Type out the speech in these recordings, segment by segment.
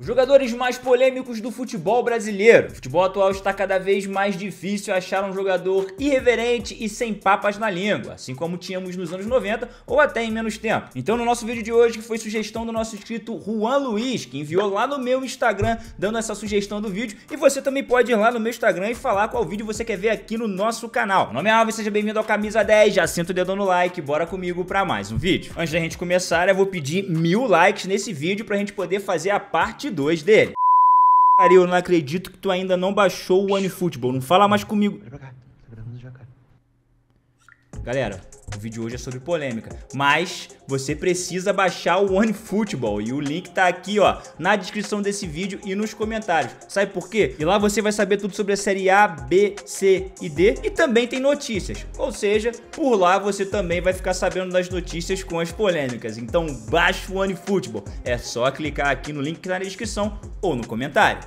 Os jogadores mais polêmicos do futebol brasileiro. O futebol atual está cada vez mais difícil achar um jogador irreverente e sem papas na língua, assim como tínhamos nos anos 90 ou até em menos tempo. Então, no nosso vídeo de hoje, que foi sugestão do nosso inscrito Juan Luiz, que enviou lá no meu Instagram dando essa sugestão do vídeo, e você também pode ir lá no meu Instagram e falar qual vídeo você quer ver aqui no nosso canal. Meu nome é Alves, seja bem-vindo ao Camisa 10, já sinto o dedão no like, bora comigo para mais um vídeo. Antes da gente começar, eu vou pedir mil likes nesse vídeo para a gente poder fazer a parte 2 dele. Cara, eu não acredito que tu ainda não baixou o OneFootball. Não fala mais comigo. pra cá. Galera, o vídeo hoje é sobre polêmica, mas você precisa baixar o OneFootball e o link tá aqui, ó, na descrição desse vídeo e nos comentários. Sabe por quê? E lá você vai saber tudo sobre a série A, B, C e D e também tem notícias. Ou seja, por lá você também vai ficar sabendo das notícias com as polêmicas. Então baixa o OneFootball. É só clicar aqui no link tá na descrição ou no comentário.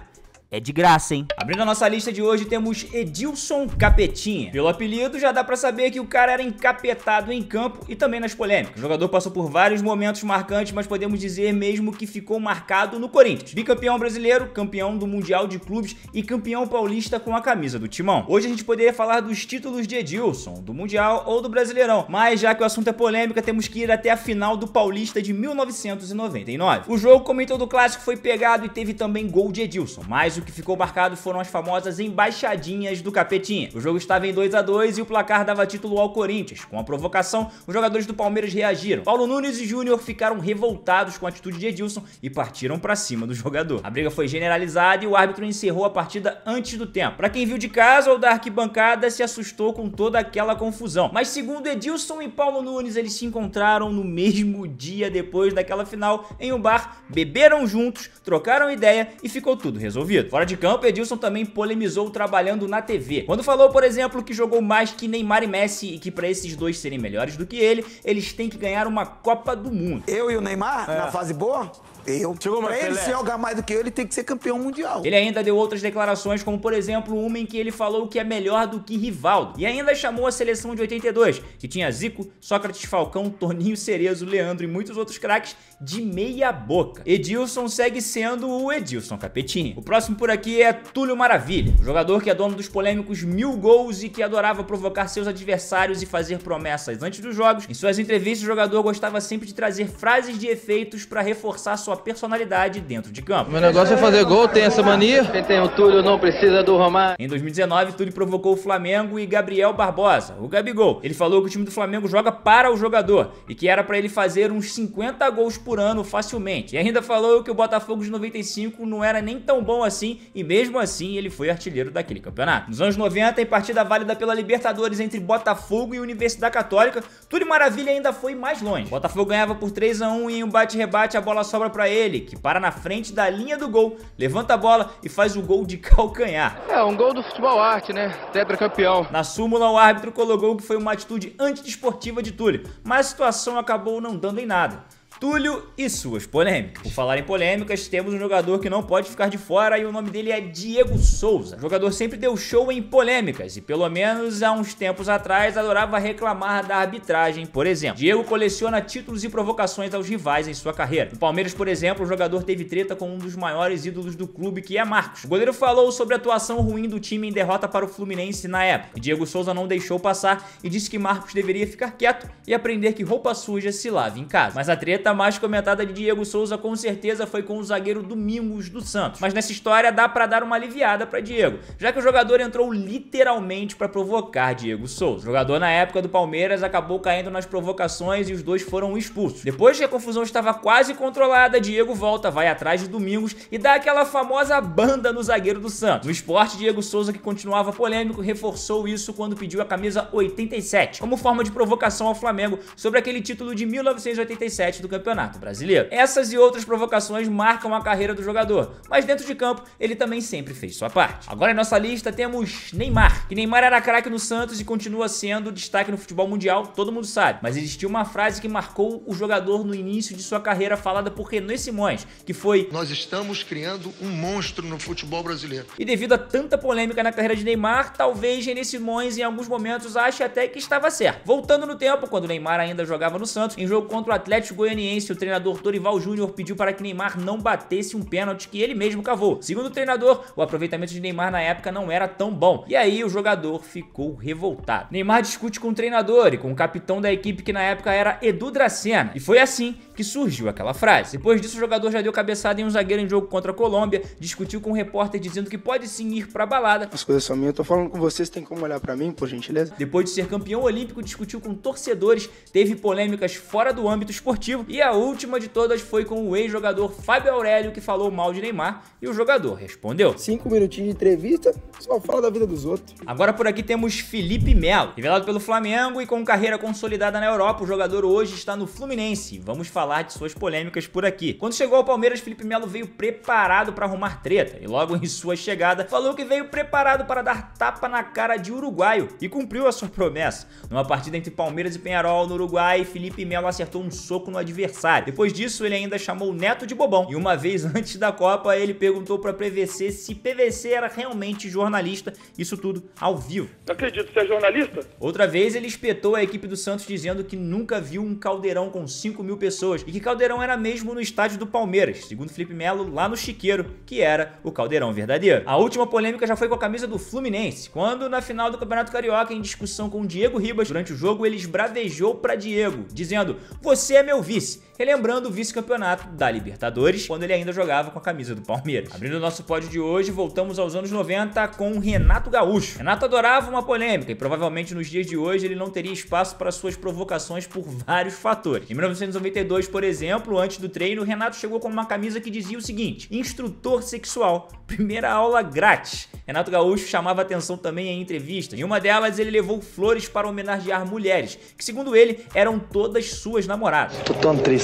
É de graça, hein? Abrindo a nossa lista de hoje, temos Edilson Capetinha. Pelo apelido, já dá pra saber que o cara era encapetado em campo e também nas polêmicas. O jogador passou por vários momentos marcantes, mas podemos dizer mesmo que ficou marcado no Corinthians. Bicampeão brasileiro, campeão do Mundial de Clubes e campeão paulista com a camisa do Timão. Hoje a gente poderia falar dos títulos de Edilson, do Mundial ou do Brasileirão, mas já que o assunto é polêmica, temos que ir até a final do Paulista de 1999. O jogo, como em todo clássico, foi pegado e teve também gol de Edilson, mas o que ficou marcado foram as famosas embaixadinhas do Capetinha. O jogo estava em 2 a 2 e o placar dava título ao Corinthians. Com a provocação, os jogadores do Palmeiras reagiram. Paulo Nunes e Júnior ficaram revoltados com a atitude de Edilson e partiram para cima do jogador. A briga foi generalizada e o árbitro encerrou a partida antes do tempo. Para quem viu de casa ou da arquibancada, se assustou com toda aquela confusão. Mas segundo Edilson e Paulo Nunes, eles se encontraram no mesmo dia depois daquela final em um bar, beberam juntos, trocaram ideia e ficou tudo resolvido. Fora de campo, Edilson também polemizou trabalhando na TV. Quando falou, por exemplo, que jogou mais que Neymar e Messi e que para esses dois serem melhores do que ele, eles têm que ganhar uma Copa do Mundo. Eu e o Neymar, é. na fase boa, eu, Chegou pra ele se jogar mais do que eu, ele tem que ser campeão mundial. Ele ainda deu outras declarações, como por exemplo, uma em que ele falou que é melhor do que Rivaldo. E ainda chamou a seleção de 82, que tinha Zico, Sócrates Falcão, Torninho Cerezo, Leandro e muitos outros craques, de meia boca. Edilson segue sendo o Edilson Capetinho. O próximo por aqui é Túlio Maravilha, o jogador que é dono dos polêmicos mil gols e que adorava provocar seus adversários e fazer promessas antes dos jogos. Em suas entrevistas, o jogador gostava sempre de trazer frases de efeitos para reforçar sua sua personalidade dentro de campo. Meu negócio é fazer gol, tem essa mania. Quem tem o Túlio não precisa do Romário. Em 2019, Túlio provocou o Flamengo e Gabriel Barbosa, o Gabigol. Ele falou que o time do Flamengo joga para o jogador e que era para ele fazer uns 50 gols por ano facilmente. E ainda falou que o Botafogo de 95 não era nem tão bom assim e mesmo assim ele foi artilheiro daquele campeonato. Nos anos 90, em partida válida pela Libertadores entre Botafogo e Universidade Católica, Túlio Maravilha ainda foi mais longe. O Botafogo ganhava por 3 a 1 e em um bate-rebate a bola sobra para para ele, que para na frente da linha do gol, levanta a bola e faz o gol de calcanhar. É, um gol do futebol arte, né? campeão. Na súmula, o árbitro colocou que foi uma atitude antidesportiva de Túlio, mas a situação acabou não dando em nada. Túlio e suas polêmicas. Por falar em polêmicas, temos um jogador que não pode ficar de fora e o nome dele é Diego Souza. O jogador sempre deu show em polêmicas e, pelo menos há uns tempos atrás, adorava reclamar da arbitragem, por exemplo. Diego coleciona títulos e provocações aos rivais em sua carreira. No Palmeiras, por exemplo, o jogador teve treta com um dos maiores ídolos do clube, que é Marcos. O goleiro falou sobre a atuação ruim do time em derrota para o Fluminense na época. Diego Souza não deixou passar e disse que Marcos deveria ficar quieto e aprender que roupa suja se lava em casa. Mas a treta mais comentada de Diego Souza com certeza foi com o zagueiro Domingos do Santos. Mas nessa história dá para dar uma aliviada para Diego, já que o jogador entrou literalmente para provocar Diego Souza. O jogador na época do Palmeiras acabou caindo nas provocações e os dois foram expulsos. Depois que a confusão estava quase controlada, Diego volta, vai atrás de Domingos e dá aquela famosa banda no zagueiro do Santos. No esporte, Diego Souza, que continuava polêmico, reforçou isso quando pediu a camisa 87, como forma de provocação ao Flamengo sobre aquele título de 1987 do campeonato Campeonato Brasileiro. Essas e outras provocações marcam a carreira do jogador, mas dentro de campo ele também sempre fez sua parte. Agora em nossa lista temos Neymar, que Neymar era craque no Santos e continua sendo destaque no futebol mundial, todo mundo sabe, mas existiu uma frase que marcou o jogador no início de sua carreira falada por Renan Simões, que foi Nós estamos criando um monstro no futebol brasileiro. E devido a tanta polêmica na carreira de Neymar, talvez Renan Simões em alguns momentos ache até que estava certo. Voltando no tempo, quando Neymar ainda jogava no Santos, em jogo contra o Atlético Goianiense Fluminense, o treinador Torival Júnior pediu para que Neymar não batesse um pênalti que ele mesmo cavou. Segundo o treinador, o aproveitamento de Neymar na época não era tão bom. E aí o jogador ficou revoltado. Neymar discute com o treinador e com o capitão da equipe que na época era Edu Dracena. E foi assim que surgiu aquela frase. Depois disso, o jogador já deu cabeçada em um zagueiro em jogo contra a Colômbia, discutiu com um repórter dizendo que pode sim ir pra balada. As coisas são minhas, eu tô falando com vocês, tem como olhar para mim, por gentileza? Depois de ser campeão olímpico, discutiu com torcedores, teve polêmicas fora do âmbito esportivo e a última de todas foi com o ex-jogador Fábio Aurélio, que falou mal de Neymar e o jogador respondeu. Cinco minutinhos de entrevista, só fala da vida dos outros. Agora por aqui temos Felipe Melo, revelado pelo Flamengo e com carreira consolidada na Europa, o jogador hoje está no Fluminense. Vamos falar de suas polêmicas por aqui. Quando chegou ao Palmeiras, Felipe Melo veio preparado para arrumar treta e logo em sua chegada falou que veio preparado para dar tapa na cara de uruguaio e cumpriu a sua promessa. Numa partida entre Palmeiras e Penharol no Uruguai, Felipe Melo acertou um soco no adversário adversário. Depois disso, ele ainda chamou o Neto de bobão. E uma vez antes da Copa, ele perguntou para PVC se PVC era realmente jornalista, isso tudo ao vivo. Não acredito, você é jornalista? Outra vez, ele espetou a equipe do Santos dizendo que nunca viu um caldeirão com 5 mil pessoas e que caldeirão era mesmo no estádio do Palmeiras, segundo Felipe Melo, lá no Chiqueiro, que era o caldeirão verdadeiro. A última polêmica já foi com a camisa do Fluminense, quando na final do Campeonato Carioca, em discussão com Diego Ribas, durante o jogo, ele esbravejou para Diego, dizendo: Você é meu vice. is relembrando o vice-campeonato da Libertadores, quando ele ainda jogava com a camisa do Palmeiras. Abrindo nosso pódio de hoje, voltamos aos anos 90 com Renato Gaúcho. Renato adorava uma polêmica e provavelmente nos dias de hoje ele não teria espaço para suas provocações por vários fatores. Em 1992, por exemplo, antes do treino, Renato chegou com uma camisa que dizia o seguinte: instrutor sexual, primeira aula grátis. Renato Gaúcho chamava atenção também em entrevistas. Em uma delas, ele levou flores para homenagear mulheres, que segundo ele eram todas suas namoradas. Tô tão triste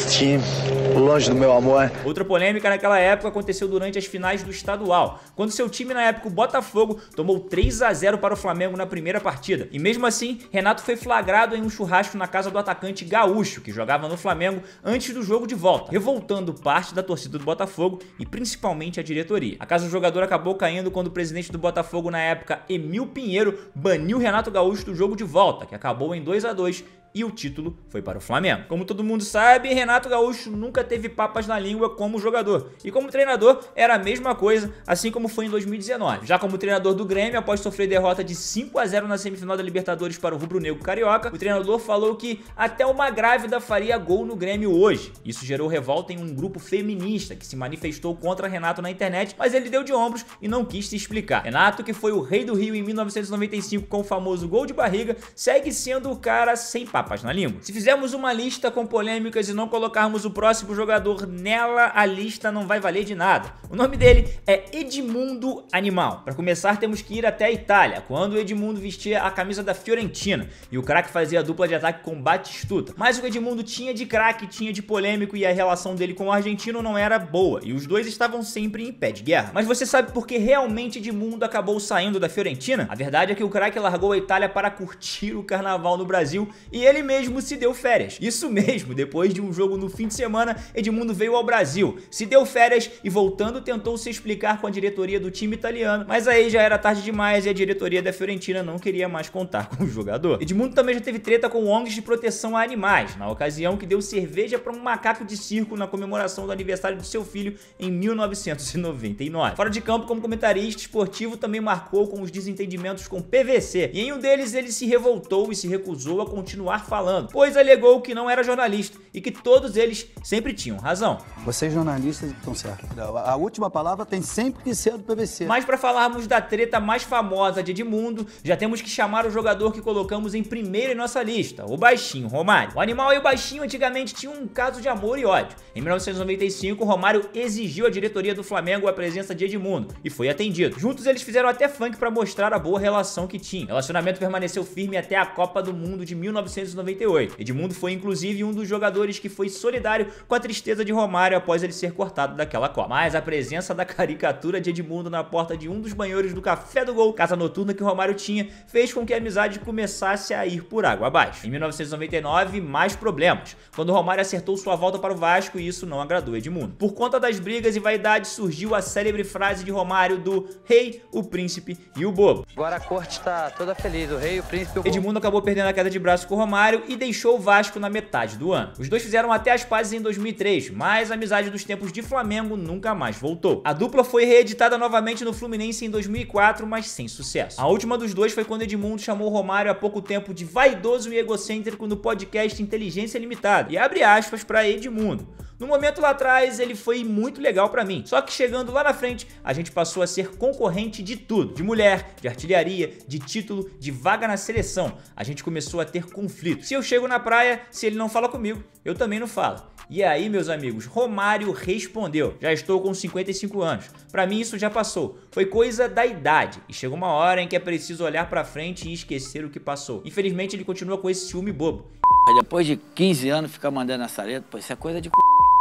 longe do meu amor. É? Outra polêmica naquela época aconteceu durante as finais do estadual, quando seu time na época, o Botafogo, tomou 3 a 0 para o Flamengo na primeira partida. E mesmo assim, Renato foi flagrado em um churrasco na casa do atacante Gaúcho, que jogava no Flamengo antes do jogo de volta, revoltando parte da torcida do Botafogo e principalmente a diretoria. A casa do jogador acabou caindo quando o presidente do Botafogo na época, Emil Pinheiro, baniu Renato Gaúcho do jogo de volta, que acabou em 2 a 2 e o título foi para o Flamengo. Como todo mundo sabe, Renato Gaúcho nunca teve papas na língua como jogador. E como treinador, era a mesma coisa, assim como foi em 2019. Já como treinador do Grêmio, após sofrer derrota de 5 a 0 na semifinal da Libertadores para o Rubro Negro Carioca, o treinador falou que até uma grávida faria gol no Grêmio hoje. Isso gerou revolta em um grupo feminista que se manifestou contra Renato na internet, mas ele deu de ombros e não quis se explicar. Renato, que foi o rei do Rio em 1995 com o famoso gol de barriga, segue sendo o cara sem papas Rapaz na língua. Se fizermos uma lista com polêmicas e não colocarmos o próximo jogador nela, a lista não vai valer de nada. O nome dele é Edmundo Animal. Para começar, temos que ir até a Itália, quando Edmundo vestia a camisa da Fiorentina e o craque fazia a dupla de ataque com Batistuta. Mas o Edmundo tinha de craque, tinha de polêmico e a relação dele com o argentino não era boa, e os dois estavam sempre em pé de guerra. Mas você sabe por que realmente Edmundo acabou saindo da Fiorentina? A verdade é que o craque largou a Itália para curtir o carnaval no Brasil e ele mesmo se deu férias. Isso mesmo, depois de um jogo no fim de semana, Edmundo veio ao Brasil, se deu férias e voltando tentou se explicar com a diretoria do time italiano, mas aí já era tarde demais e a diretoria da Fiorentina não queria mais contar com o jogador. Edmundo também já teve treta com ONGs de proteção a animais, na ocasião que deu cerveja para um macaco de circo na comemoração do aniversário do seu filho em 1999. Fora de campo, como comentarista esportivo, também marcou com os desentendimentos com PVC, e em um deles ele se revoltou e se recusou a continuar estar falando, pois alegou que não era jornalista e que todos eles sempre tinham razão. Vocês jornalistas estão certos. A última palavra tem sempre que ser do PVC. Mas para falarmos da treta mais famosa de Edmundo, já temos que chamar o jogador que colocamos em primeiro em nossa lista, o baixinho Romário. O animal e o baixinho antigamente tinham um caso de amor e ódio. Em 1995, Romário exigiu à diretoria do Flamengo a presença de Edmundo e foi atendido. Juntos eles fizeram até funk para mostrar a boa relação que tinham. O relacionamento permaneceu firme até a Copa do Mundo de 19 1998. Edmundo foi inclusive um dos jogadores que foi solidário com a tristeza de Romário após ele ser cortado daquela Copa. Mas a presença da caricatura de Edmundo na porta de um dos banheiros do Café do Gol, casa noturna que Romário tinha, fez com que a amizade começasse a ir por água abaixo. Em 1999, mais problemas, quando Romário acertou sua volta para o Vasco e isso não agradou Edmundo. Por conta das brigas e vaidade surgiu a célebre frase de Romário do rei, o príncipe e o bobo. Agora a corte está toda feliz, o rei, o príncipe e o bobo. Edmundo acabou perdendo a queda de braço com Romário Romário e deixou o Vasco na metade do ano. Os dois fizeram até as pazes em 2003, mas a amizade dos tempos de Flamengo nunca mais voltou. A dupla foi reeditada novamente no Fluminense em 2004, mas sem sucesso. A última dos dois foi quando Edmundo chamou Romário há pouco tempo de vaidoso e egocêntrico no podcast Inteligência Limitada. E abre aspas para Edmundo. No momento lá atrás, ele foi muito legal para mim. Só que chegando lá na frente, a gente passou a ser concorrente de tudo. De mulher, de artilharia, de título, de vaga na seleção. A gente começou a ter conflito. Se eu chego na praia, se ele não fala comigo, eu também não falo. E aí, meus amigos, Romário respondeu: Já estou com 55 anos. Para mim isso já passou. Foi coisa da idade e chegou uma hora em que é preciso olhar para frente e esquecer o que passou. Infelizmente ele continua com esse ciúme bobo depois de 15 anos ficar mandando essa letra, pô, isso é coisa de c...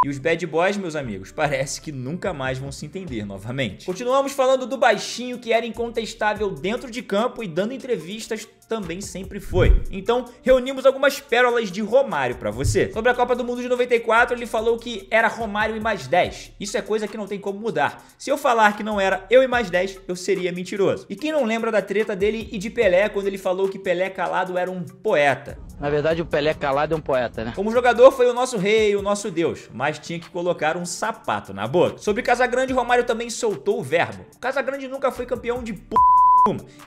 E os bad boys, meus amigos, parece que nunca mais vão se entender novamente. Continuamos falando do baixinho que era incontestável dentro de campo e dando entrevistas também sempre foi. Então, reunimos algumas pérolas de Romário para você. Sobre a Copa do Mundo de 94, ele falou que era Romário e mais 10. Isso é coisa que não tem como mudar. Se eu falar que não era eu e mais 10, eu seria mentiroso. E quem não lembra da treta dele e de Pelé quando ele falou que Pelé calado era um poeta? Na verdade, o Pelé calado é um poeta, né? Como jogador, foi o nosso rei, o nosso deus. Mas mas tinha que colocar um sapato na boca. Sobre Casagrande, Romário também soltou o verbo. Casagrande nunca foi campeão de p...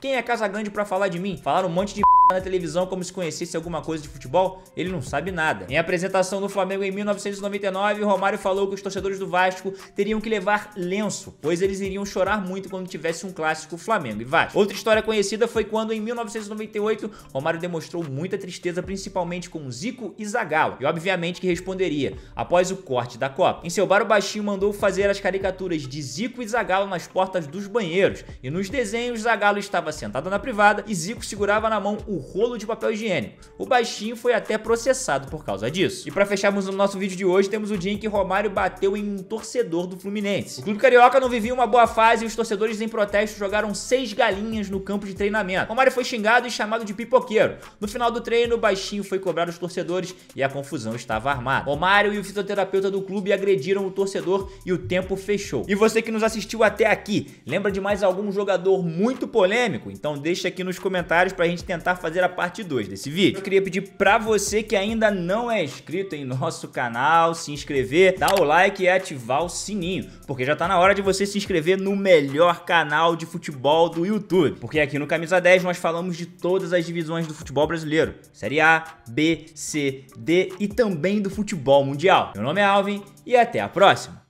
Quem é Casagrande para falar de mim? Falar um monte de p na televisão como se conhecesse alguma coisa de futebol, ele não sabe nada. Em apresentação do Flamengo em 1999, Romário falou que os torcedores do Vasco teriam que levar lenço, pois eles iriam chorar muito quando tivesse um clássico Flamengo e Vasco. Outra história conhecida foi quando em 1998, Romário demonstrou muita tristeza principalmente com Zico e Zagallo, e obviamente que responderia após o corte da Copa. Em seu bar, o baixinho mandou fazer as caricaturas de Zico e Zagallo nas portas dos banheiros, e nos desenhos Zagallo estava sentado na privada e Zico segurava na mão o rolo de papel higiênico. O baixinho foi até processado por causa disso. E para fecharmos o nosso vídeo de hoje, temos o dia em que Romário bateu em um torcedor do Fluminense. O clube carioca não vivia uma boa fase e os torcedores em protesto jogaram seis galinhas no campo de treinamento. Romário foi xingado e chamado de pipoqueiro. No final do treino, o baixinho foi cobrar os torcedores e a confusão estava armada. Romário e o fisioterapeuta do clube agrediram o torcedor e o tempo fechou. E você que nos assistiu até aqui, lembra de mais algum jogador muito polêmico? Então deixa aqui nos comentários pra gente tentar fazer fazer a parte 2 desse vídeo. Eu queria pedir pra você que ainda não é inscrito em nosso canal, se inscrever, dar o like e ativar o sininho, porque já tá na hora de você se inscrever no melhor canal de futebol do YouTube. Porque aqui no Camisa 10 nós falamos de todas as divisões do futebol brasileiro, Série A, B, C, D e também do futebol mundial. Meu nome é Alvin e até a próxima!